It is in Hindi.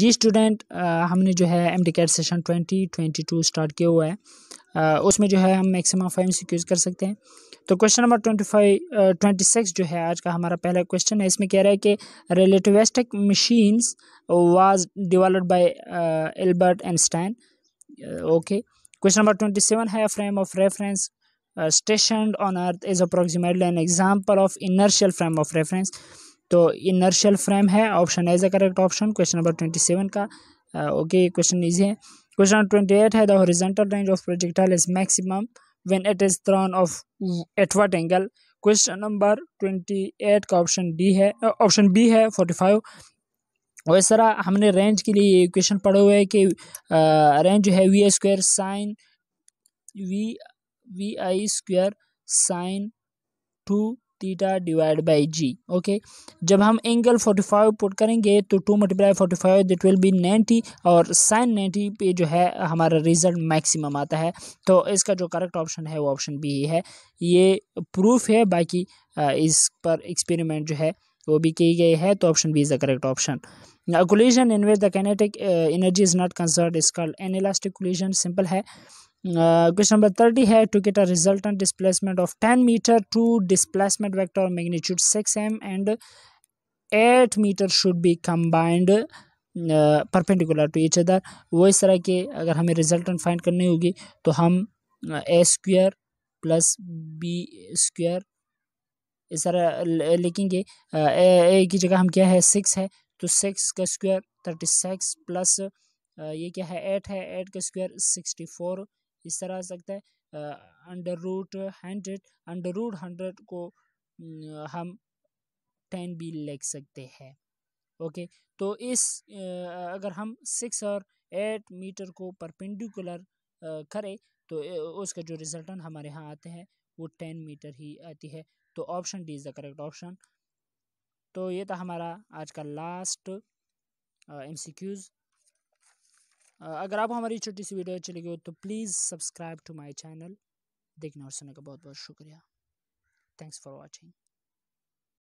जी स्टूडेंट हमने जो है M D CAT session twenty twenty two start किया हुआ है आ, उसमें जो है हम मैक्सिमम फाइव एम सी कर सकते हैं तो question number twenty five twenty six जो है आज का हमारा पहला क्वेश्चन है इसमें कह रहा है कि relativistic machines was developed by Albert Einstein okay question number twenty seven है frame of reference station on earth is approximately an example of inertial frame of reference तो इनर्शियल फ्रेम है option as a correct option question number twenty seven का ओके क्वेश्चन इजी है question number twenty eight is the horizontal range of projectile is maximum when it is thrown off at what angle question number twenty eight का ऑप्शन डी है ऑप्शन बी है फोर्टी फाइव और इस तरह हमने रेंज के लिए ये क्वेश्चन पढ़े हुए हैं कि रेंज जो है V square sine V V I square sine two theta divide by G okay जब हम एंगल फोर्टी फाइव पुट करेंगे तो two multiply forty five that will be ninety और साइन नाइन्टी पे जो है हमारा रिजल्ट मैक्सिमम आता है तो इसका जो करेक्ट ऑप्शन है वो ऑप्शन बी है ये प्रूफ है बाकी इस पर एक्सपेरिमेंट जो है वो भी की गई है तो option B is the correct option collision in in the kinetic energy is not conserved is called an elastic collision simple है क्वेश्चन नंबर थर्टी है to get a resultant displacement of ten metre two displacement vector magnitude six M and eight metre should be combined perpendicular to each other वो इस तरह के अगर हमें रिजल्टेंट फाइंड करनी होगी तो हम A square plus B square इस तरह लिखेंगे ए uh, की जगह हम क्या है सिक्स है तो सिक्स का स्क्वायर थर्टी सिक्स प्लस ये क्या है एट है एट का स्क्वायर सिक्सटी फोर इस तरह आ सकता है under root hundred under root hundred को हम टेन भी लिख सकते हैं ओके तो इस अगर हम सिक्स और एट मीटर को परपेंडिकुलर करें तो उसका जो रिजल्टन हमारे यहाँ आते हैं वो टेन मीटर ही आती है तो option D is the correct option तो ये था हमारा आज का लास्ट एम सी क्यूज़ अगर आप हमारी छोटी सी वीडियो चली गई हो तो please subscribe to my channel देखने और सुनने का बहुत बहुत शुक्रिया थैंक्स फॉर वॉचिंग